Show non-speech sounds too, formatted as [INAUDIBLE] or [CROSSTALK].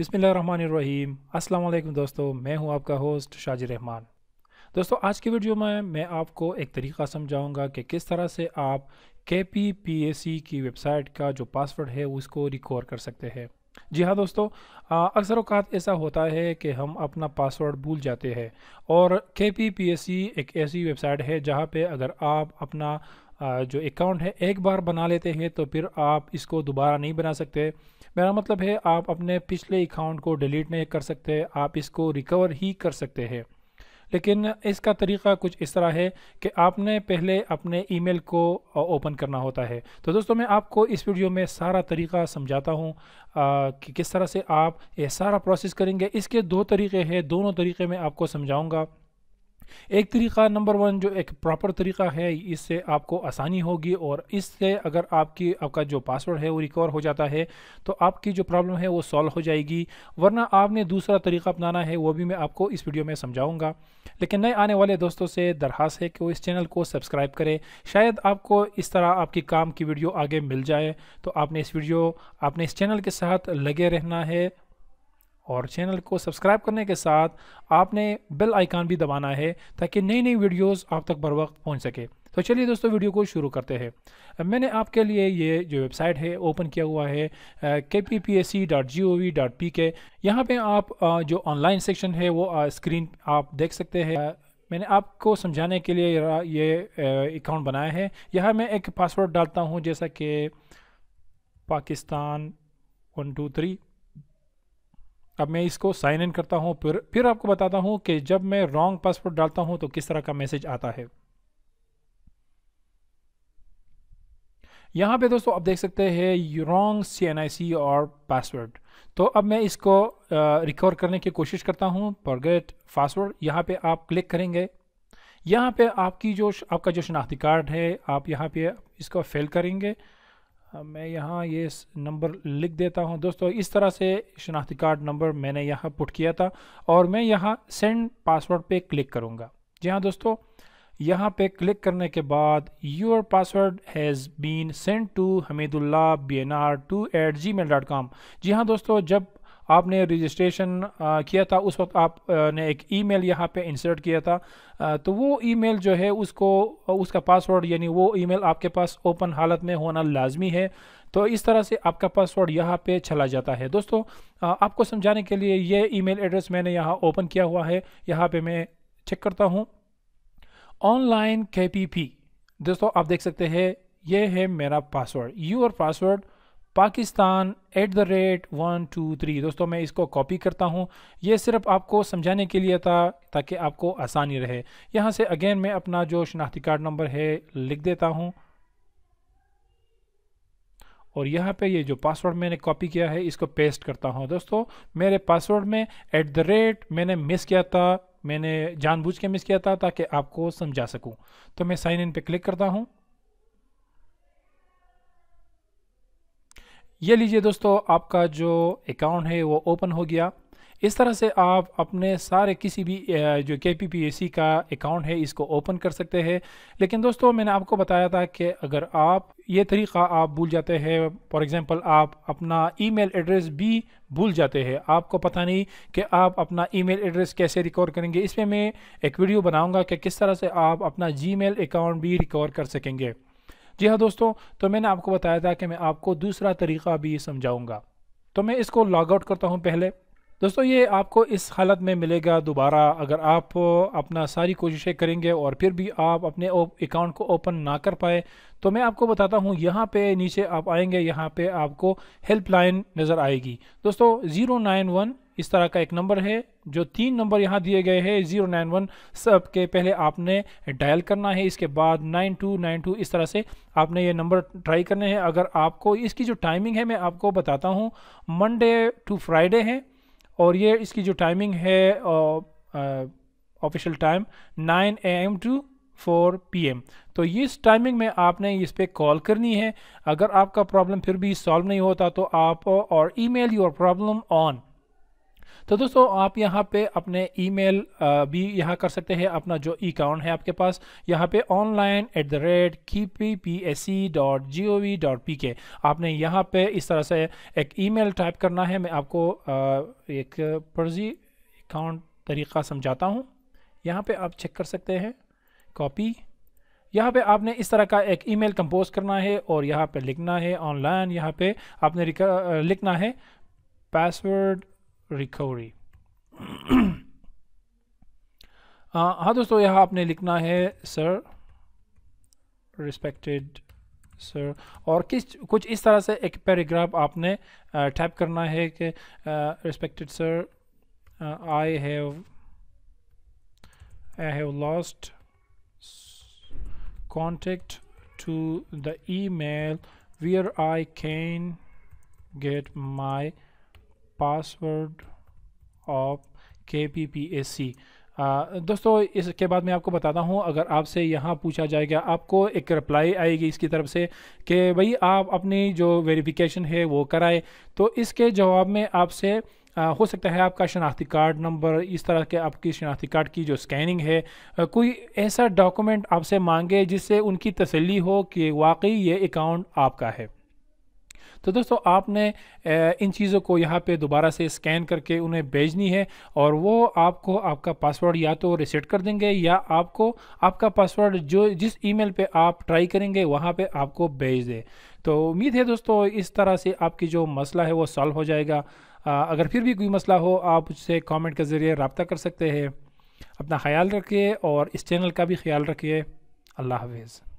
अस्सलाम अल्लाम दोस्तों मैं हूं आपका होस्ट शाजी रहमान दोस्तों आज की वीडियो में मैं आपको एक तरीका समझाऊंगा कि किस तरह से आप के पी पी एस सी की वेबसाइट का जो पासवर्ड है उसको रिकवर कर सकते हैं जी हाँ दोस्तों अक्सर अवकात ऐसा होता है कि हम अपना पासवर्ड भूल जाते हैं और के पी पी एस सी एक ऐसी वेबसाइट है जहाँ पर अगर आप अपना जो अकाउंट है एक बार बना लेते हैं तो फिर आप इसको दोबारा नहीं बना सकते मेरा मतलब है आप अपने पिछले अकाउंट को डिलीट नहीं कर सकते आप इसको रिकवर ही कर सकते हैं लेकिन इसका तरीका कुछ इस तरह है कि आपने पहले अपने ईमेल को ओपन करना होता है तो दोस्तों मैं आपको इस वीडियो में सारा तरीका समझाता हूँ कि किस तरह से आप ये सारा प्रोसेस करेंगे इसके दो तरीके हैं दोनों तरीके मैं आपको समझाऊँगा एक तरीका नंबर वन जो एक प्रॉपर तरीका है इससे आपको आसानी होगी और इससे अगर आपकी आपका जो पासवर्ड है वो रिकवर हो जाता है तो आपकी जो प्रॉब्लम है वो सॉल्व हो जाएगी वरना आपने दूसरा तरीका अपनाना है वो भी मैं आपको इस वीडियो में समझाऊँगा लेकिन नए आने वाले दोस्तों से दरखास्त है कि वो इस चैनल को सब्सक्राइब करें शायद आपको इस तरह आपकी काम की वीडियो आगे मिल जाए तो आपने इस वीडियो आपने इस चैनल के साथ लगे रहना है और चैनल को सब्सक्राइब करने के साथ आपने बेल आइकान भी दबाना है ताकि नई नई वीडियोस आप तक बर वक्त पहुँच सके तो चलिए दोस्तों वीडियो को शुरू करते हैं मैंने आपके लिए ये जो वेबसाइट है ओपन किया हुआ है के P P S C dot G O V dot P K यहाँ पर आप जो ऑनलाइन सेक्शन है वो स्क्रीन आप देख सकते हैं मैंने आपको समझाने के लिए ये अकाउंट बनाया है यहाँ मैं एक पासवर्ड डालता हूँ जैसा कि पाकिस्तान वन टू थ्री अब मैं इसको साइन इन करता हूँ फिर फिर आपको बताता हूँ कि जब मैं रॉन्ग पासवर्ड डालता हूँ तो किस तरह का मैसेज आता है यहाँ पे दोस्तों आप देख सकते हैं रॉन्ग सी एन आई सी और पासवर्ड तो अब मैं इसको रिकवर करने की कोशिश करता हूँ परगेट पासवर्ड यहाँ पे आप क्लिक करेंगे यहाँ पे आपकी जो आपका जो शनाख्ती कार्ड है आप यहाँ पे इसको फेल करेंगे हाँ, मैं यहाँ ये नंबर लिख देता हूँ दोस्तों इस तरह से शनाख्ती कार्ड नंबर मैंने यहाँ पुट किया था और मैं यहाँ सेंड पासवर्ड पे क्लिक करूँगा जी हाँ दोस्तों यहाँ पे क्लिक करने के बाद your password has been send to Hamidullah B N R two at gmail dot com जी हाँ दोस्तों जब आपने रजिस्ट्रेशन किया था उस वक्त आपने एक ईमेल यहाँ पर इंसर्ट किया था तो वो ईमेल जो है उसको उसका पासवर्ड यानी वो ईमेल आपके पास ओपन हालत में होना लाजमी है तो इस तरह से आपका पासवर्ड यहाँ पे चला जाता है दोस्तों आपको समझाने के लिए ये ईमेल एड्रेस मैंने यहाँ ओपन किया हुआ है यहाँ पे मैं चेक करता हूँ ऑनलाइन के दोस्तों आप देख सकते हैं ये है मेरा password your password Pakistan at the rate one two three दोस्तों मैं इसको कॉपी करता हूँ ये सिर्फ आपको समझाने के लिए था ताकि आपको आसानी रहे यहाँ से अगेन मैं अपना जो शनाख्ती कार्ड नंबर है लिख देता हूँ और यहाँ पे ये जो पासवर्ड मैंने कॉपी किया है इसको पेस्ट करता हूँ दोस्तों मेरे पासवर्ड में एट द रेट मैंने मिस किया था मैंने जानबूझ के मिस किया था ताकि आपको समझा सकूँ तो मैं साइन इन पे क्लिक करता हूँ ये लीजिए दोस्तों आपका जो अकाउंट है वो ओपन हो गया इस तरह से आप अपने सारे किसी भी जो के पी पी एस सी का अकाउंट है इसको ओपन कर सकते हैं लेकिन दोस्तों मैंने आपको बताया था कि अगर आप ये तरीका आप भूल जाते हैं फॉर एग्जांपल आप अपना ईमेल एड्रेस भी भूल जाते हैं आपको पता नहीं कि आप अपना ईमेल एड्रेस कैसे रिकवर करेंगे इस पर मैं एक वीडियो बनाऊँगा कि किस तरह से आप अपना जी अकाउंट भी रिकवर कर सकेंगे जी हाँ दोस्तों तो मैंने आपको बताया था कि मैं आपको दूसरा तरीका भी समझाऊँगा तो मैं इसको लॉग आउट करता हूँ पहले दोस्तों ये आपको इस हालत में मिलेगा दोबारा अगर आप अपना सारी कोशिशें करेंगे और फिर भी आप अपने अकाउंट को ओपन ना कर पाए तो मैं आपको बताता हूँ यहाँ पे नीचे आप आएंगे यहाँ पे आपको हेल्पलाइन नज़र आएगी दोस्तों ज़ीरो नाइन वन इस तरह का एक नंबर है जो तीन नंबर यहाँ दिए गए हैं जीरो नाइन वन सब के पहले आपने डायल करना है इसके बाद नाइन टू नाइन टू इस तरह से आपने ये नंबर ट्राई करने हैं अगर आपको इसकी जो टाइमिंग है मैं आपको बताता हूँ मंडे टू फ्राइडे है और ये इसकी जो टाइमिंग है official time nine A M to four P M तो इस टाइमिंग में आपने इस पर कॉल करनी है अगर आपका प्रॉब्लम फिर भी सॉल्व नहीं होता तो आप और ईमेल योर प्रॉब्लम ऑन तो दोस्तों आप यहाँ पे अपने ईमेल भी यहाँ कर सकते हैं अपना जो ई अकाउंट है आपके पास यहाँ पे ऑनलाइन एट द रेट की P P S C dot G O V dot P K आपने यहाँ पे इस तरह से एक ईमेल टाइप करना है मैं आपको एक फर्जी अकाउंट तरीका समझाता हूँ यहाँ पे आप चेक कर सकते हैं कॉपी यहाँ पे आपने इस तरह का एक ईमेल कंपोज करना है और यहाँ पे लिखना है ऑनलाइन यहाँ पे आपने लिखना है पासवर्ड रिकवरी [CLEARS THROAT] हाँ, हाँ दोस्तों यहाँ आपने लिखना है सर रिस्पेक्टेड सर और किस कुछ इस तरह से एक पैराग्राफ आपने टाइप करना है कि respected sir I have I have lost the email we are I can get my password of K P P S C दोस्तों इसके बाद मैं आपको बताता हूँ अगर आपसे यहाँ पूछा जाएगा आपको एक रिप्लाई आएगी इसकी तरफ से कि भाई आप अपनी जो वेरिफिकेशन है वो कराए तो इसके जवाब में आपसे हो सकता है आपका शनाख्ती कार्ड नंबर इस तरह के आपकी शनाख्ती कार्ड की जो स्कैनिंग है कोई ऐसा डॉक्यूमेंट आपसे मांगे जिससे उनकी तसली हो कि वाकई ये अकाउंट आपका है तो दोस्तों आपने इन चीज़ों को यहाँ पे दोबारा से स्कैन करके उन्हें भेजनी है और वो आपको आपका पासवर्ड या तो रिसेट कर देंगे या आपको आपका पासवर्ड जो जिस ईमेल पे आप ट्राई करेंगे वहाँ पे आपको भेज दे तो उम्मीद है दोस्तों इस तरह से आपकी जो मसला है वो सॉल्व हो जाएगा आ, अगर फिर भी कोई मसला हो आप उससे कमेंट के ज़रिए रबता कर सकते हैं अपना ख्याल रखिए और इस चैनल का भी ख्याल रखिए अल्लाह हाफिज़